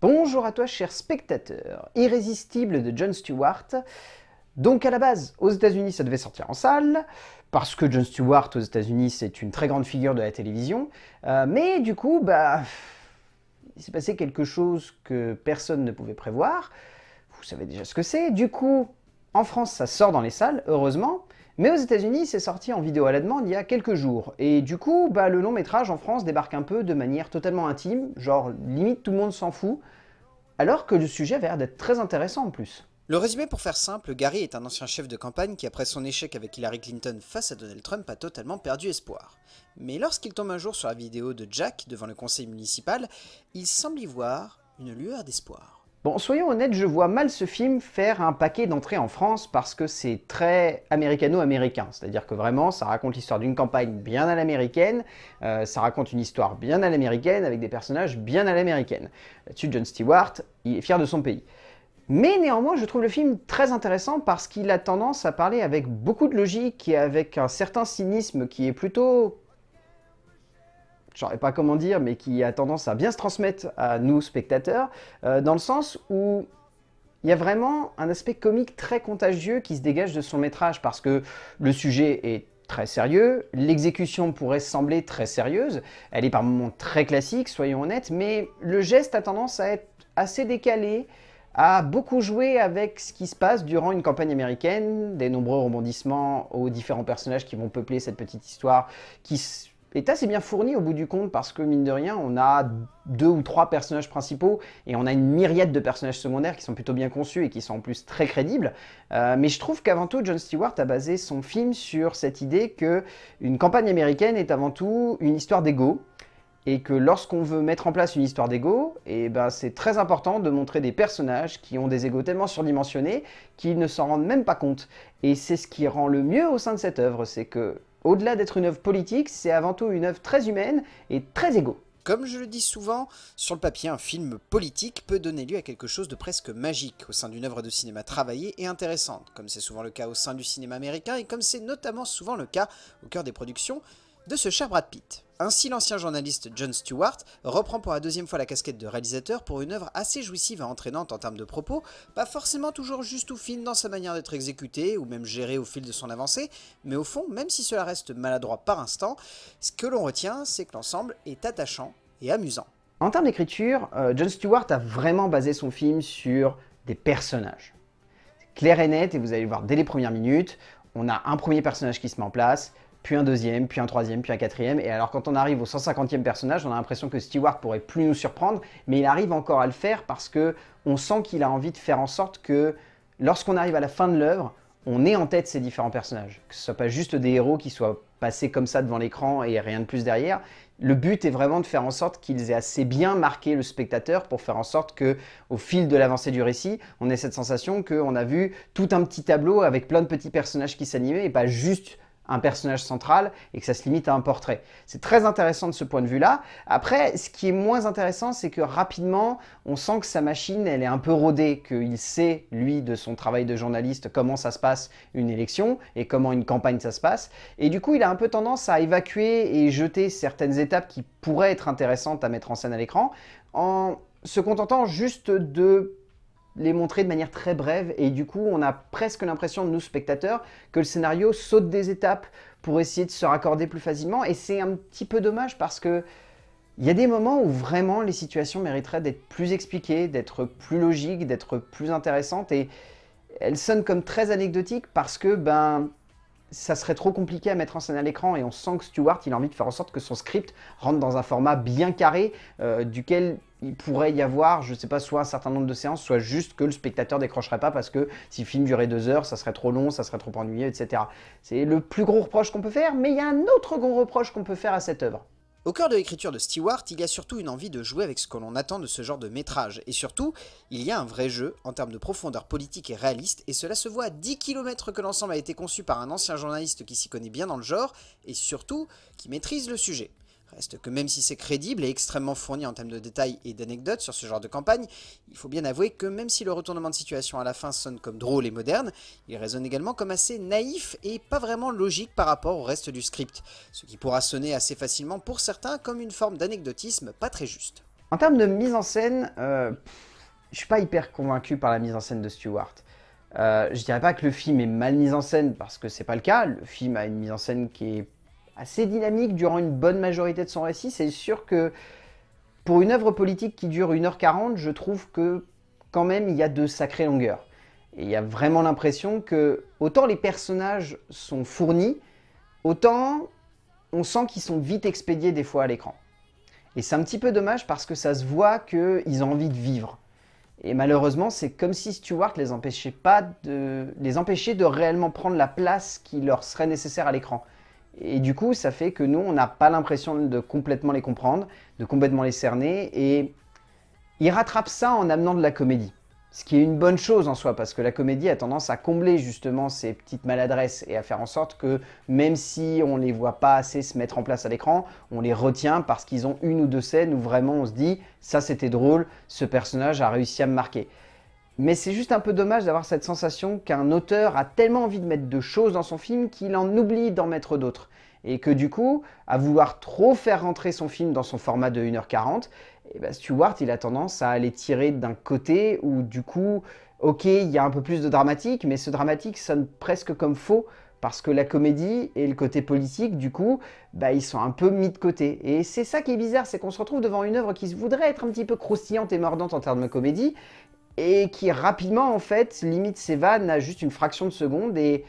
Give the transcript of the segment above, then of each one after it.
Bonjour à toi, cher spectateur. Irrésistible de John Stewart. Donc à la base, aux États-Unis, ça devait sortir en salle, parce que John Stewart aux États-Unis, c'est une très grande figure de la télévision. Euh, mais du coup, bah, il s'est passé quelque chose que personne ne pouvait prévoir. Vous savez déjà ce que c'est. Du coup, en France, ça sort dans les salles, heureusement. Mais aux États-Unis, c'est sorti en vidéo à la demande il y a quelques jours. Et du coup, bah, le long métrage en France débarque un peu de manière totalement intime, genre limite tout le monde s'en fout, alors que le sujet a l'air d'être très intéressant en plus. Le résumé pour faire simple, Gary est un ancien chef de campagne qui après son échec avec Hillary Clinton face à Donald Trump a totalement perdu espoir. Mais lorsqu'il tombe un jour sur la vidéo de Jack devant le conseil municipal, il semble y voir une lueur d'espoir soyons honnêtes, je vois mal ce film faire un paquet d'entrées en France parce que c'est très américano-américain. C'est-à-dire que vraiment, ça raconte l'histoire d'une campagne bien à l'américaine, euh, ça raconte une histoire bien à l'américaine avec des personnages bien à l'américaine. Là-dessus, John Stewart, il est fier de son pays. Mais néanmoins, je trouve le film très intéressant parce qu'il a tendance à parler avec beaucoup de logique et avec un certain cynisme qui est plutôt je ne pas comment dire, mais qui a tendance à bien se transmettre à nous, spectateurs, euh, dans le sens où il y a vraiment un aspect comique très contagieux qui se dégage de son métrage, parce que le sujet est très sérieux, l'exécution pourrait sembler très sérieuse, elle est par moments très classique, soyons honnêtes, mais le geste a tendance à être assez décalé, à beaucoup jouer avec ce qui se passe durant une campagne américaine, des nombreux rebondissements aux différents personnages qui vont peupler cette petite histoire, qui et ça c'est bien fourni au bout du compte parce que mine de rien, on a deux ou trois personnages principaux et on a une myriade de personnages secondaires qui sont plutôt bien conçus et qui sont en plus très crédibles. Euh, mais je trouve qu'avant tout, John Stewart a basé son film sur cette idée que une campagne américaine est avant tout une histoire d'ego et que lorsqu'on veut mettre en place une histoire d'ego, et eh ben c'est très important de montrer des personnages qui ont des égos tellement surdimensionnés qu'ils ne s'en rendent même pas compte. Et c'est ce qui rend le mieux au sein de cette œuvre, c'est que au-delà d'être une œuvre politique, c'est avant tout une œuvre très humaine et très égaux. Comme je le dis souvent, sur le papier, un film politique peut donner lieu à quelque chose de presque magique au sein d'une œuvre de cinéma travaillée et intéressante, comme c'est souvent le cas au sein du cinéma américain et comme c'est notamment souvent le cas au cœur des productions de ce cher Brad Pitt. Ainsi, l'ancien journaliste John Stewart reprend pour la deuxième fois la casquette de réalisateur pour une œuvre assez jouissive et entraînante en termes de propos, pas forcément toujours juste ou fine dans sa manière d'être exécutée ou même gérée au fil de son avancée, mais au fond, même si cela reste maladroit par instant, ce que l'on retient, c'est que l'ensemble est attachant et amusant. En termes d'écriture, euh, John Stewart a vraiment basé son film sur des personnages. Claire et net, et vous allez le voir dès les premières minutes, on a un premier personnage qui se met en place, puis un deuxième, puis un troisième, puis un quatrième. Et alors quand on arrive au 150e personnage, on a l'impression que Stewart pourrait plus nous surprendre, mais il arrive encore à le faire parce que on sent qu'il a envie de faire en sorte que lorsqu'on arrive à la fin de l'œuvre, on ait en tête ces différents personnages. Que ce soit pas juste des héros qui soient passés comme ça devant l'écran et rien de plus derrière. Le but est vraiment de faire en sorte qu'ils aient assez bien marqué le spectateur pour faire en sorte que, au fil de l'avancée du récit, on ait cette sensation qu'on a vu tout un petit tableau avec plein de petits personnages qui s'animaient et pas juste un personnage central et que ça se limite à un portrait. C'est très intéressant de ce point de vue-là. Après, ce qui est moins intéressant, c'est que rapidement, on sent que sa machine, elle est un peu rodée, qu'il sait, lui, de son travail de journaliste, comment ça se passe une élection et comment une campagne ça se passe. Et du coup, il a un peu tendance à évacuer et jeter certaines étapes qui pourraient être intéressantes à mettre en scène à l'écran en se contentant juste de les montrer de manière très brève et du coup on a presque l'impression, de nous spectateurs, que le scénario saute des étapes pour essayer de se raccorder plus facilement et c'est un petit peu dommage parce que il y a des moments où vraiment les situations mériteraient d'être plus expliquées, d'être plus logiques, d'être plus intéressantes et elles sonnent comme très anecdotiques parce que ben ça serait trop compliqué à mettre en scène à l'écran et on sent que Stuart il a envie de faire en sorte que son script rentre dans un format bien carré euh, duquel il pourrait y avoir, je sais pas, soit un certain nombre de séances, soit juste que le spectateur décrocherait pas parce que si le film durait deux heures, ça serait trop long, ça serait trop ennuyeux, etc. C'est le plus gros reproche qu'on peut faire, mais il y a un autre gros reproche qu'on peut faire à cette œuvre. Au cœur de l'écriture de Stewart, il y a surtout une envie de jouer avec ce que l'on attend de ce genre de métrage, et surtout, il y a un vrai jeu en termes de profondeur politique et réaliste, et cela se voit à 10 km que l'ensemble a été conçu par un ancien journaliste qui s'y connaît bien dans le genre, et surtout, qui maîtrise le sujet. Reste que même si c'est crédible et extrêmement fourni en termes de détails et d'anecdotes sur ce genre de campagne, il faut bien avouer que même si le retournement de situation à la fin sonne comme drôle et moderne, il résonne également comme assez naïf et pas vraiment logique par rapport au reste du script, ce qui pourra sonner assez facilement pour certains comme une forme d'anecdotisme pas très juste. En termes de mise en scène, euh, je suis pas hyper convaincu par la mise en scène de Stewart. Euh, je dirais pas que le film est mal mis en scène parce que c'est pas le cas. Le film a une mise en scène qui est assez dynamique durant une bonne majorité de son récit. C'est sûr que pour une œuvre politique qui dure 1h40, je trouve que quand même il y a de sacrées longueurs. Et il y a vraiment l'impression que autant les personnages sont fournis, autant on sent qu'ils sont vite expédiés des fois à l'écran. Et c'est un petit peu dommage parce que ça se voit qu'ils ont envie de vivre. Et malheureusement, c'est comme si Stewart les empêchait pas de les empêchait de réellement prendre la place qui leur serait nécessaire à l'écran. Et du coup, ça fait que nous, on n'a pas l'impression de complètement les comprendre, de complètement les cerner. Et il rattrape ça en amenant de la comédie. Ce qui est une bonne chose en soi, parce que la comédie a tendance à combler justement ces petites maladresses et à faire en sorte que même si on ne les voit pas assez se mettre en place à l'écran, on les retient parce qu'ils ont une ou deux scènes où vraiment on se dit ça c'était drôle, ce personnage a réussi à me marquer. Mais c'est juste un peu dommage d'avoir cette sensation qu'un auteur a tellement envie de mettre de choses dans son film qu'il en oublie d'en mettre d'autres. Et que du coup, à vouloir trop faire rentrer son film dans son format de 1h40, eh ben, Stewart, il a tendance à aller tirer d'un côté où du coup, ok, il y a un peu plus de dramatique, mais ce dramatique sonne presque comme faux parce que la comédie et le côté politique, du coup, bah, ils sont un peu mis de côté. Et c'est ça qui est bizarre, c'est qu'on se retrouve devant une œuvre qui se voudrait être un petit peu croustillante et mordante en termes de comédie, et qui rapidement en fait limite ses vannes à juste une fraction de seconde et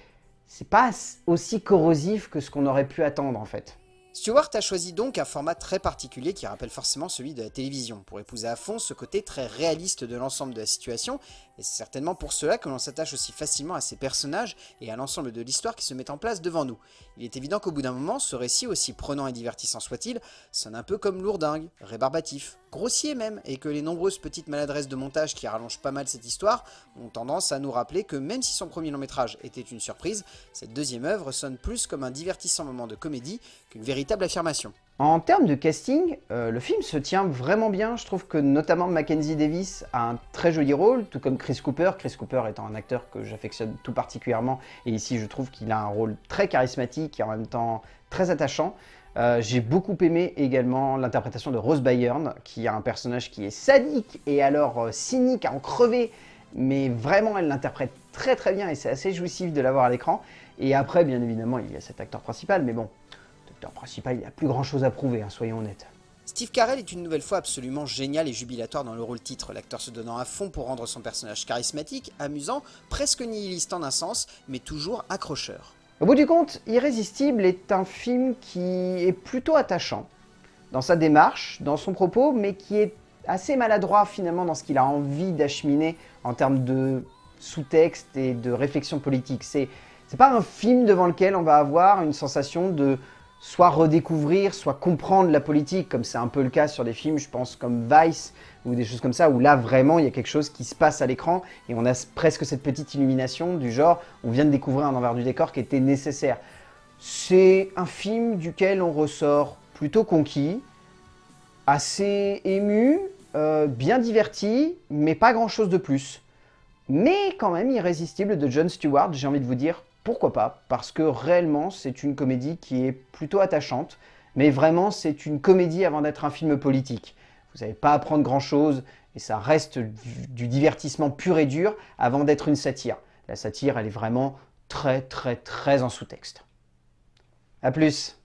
c'est pas aussi corrosif que ce qu'on aurait pu attendre en fait. Stewart a choisi donc un format très particulier qui rappelle forcément celui de la télévision, pour épouser à fond ce côté très réaliste de l'ensemble de la situation, et c'est certainement pour cela que l'on s'attache aussi facilement à ces personnages et à l'ensemble de l'histoire qui se met en place devant nous. Il est évident qu'au bout d'un moment, ce récit, aussi prenant et divertissant soit-il, sonne un peu comme lourdingue, rébarbatif grossier même, et que les nombreuses petites maladresses de montage qui rallongent pas mal cette histoire ont tendance à nous rappeler que même si son premier long métrage était une surprise, cette deuxième œuvre sonne plus comme un divertissant moment de comédie qu'une véritable affirmation. En termes de casting, euh, le film se tient vraiment bien. Je trouve que notamment Mackenzie Davis a un très joli rôle, tout comme Chris Cooper. Chris Cooper étant un acteur que j'affectionne tout particulièrement, et ici je trouve qu'il a un rôle très charismatique et en même temps très attachant. Euh, j'ai beaucoup aimé également l'interprétation de Rose Byrne, qui a un personnage qui est sadique et alors euh, cynique à en crever, mais vraiment elle l'interprète très très bien et c'est assez jouissif de l'avoir à l'écran. Et après, bien évidemment, il y a cet acteur principal, mais bon, acteur principal, il a plus grand chose à prouver, hein, soyons honnêtes. Steve Carell est une nouvelle fois absolument génial et jubilatoire dans le rôle titre, l'acteur se donnant à fond pour rendre son personnage charismatique, amusant, presque nihiliste en un sens, mais toujours accrocheur. Au bout du compte, Irrésistible est un film qui est plutôt attachant dans sa démarche, dans son propos, mais qui est assez maladroit finalement dans ce qu'il a envie d'acheminer en termes de sous-texte et de réflexion politique. C'est pas un film devant lequel on va avoir une sensation de soit redécouvrir, soit comprendre la politique, comme c'est un peu le cas sur des films, je pense, comme Vice ou des choses comme ça, où là vraiment il y a quelque chose qui se passe à l'écran et on a presque cette petite illumination du genre on vient de découvrir un envers du décor qui était nécessaire. C'est un film duquel on ressort plutôt conquis, assez ému, euh, bien diverti, mais pas grand chose de plus. Mais quand même irrésistible de John Stewart, j'ai envie de vous dire, pourquoi pas, parce que réellement c'est une comédie qui est plutôt attachante, mais vraiment c'est une comédie avant d'être un film politique. Vous n'avez pas à apprendre grand-chose, et ça reste du, du divertissement pur et dur avant d'être une satire. La satire, elle est vraiment très très très en sous-texte. A plus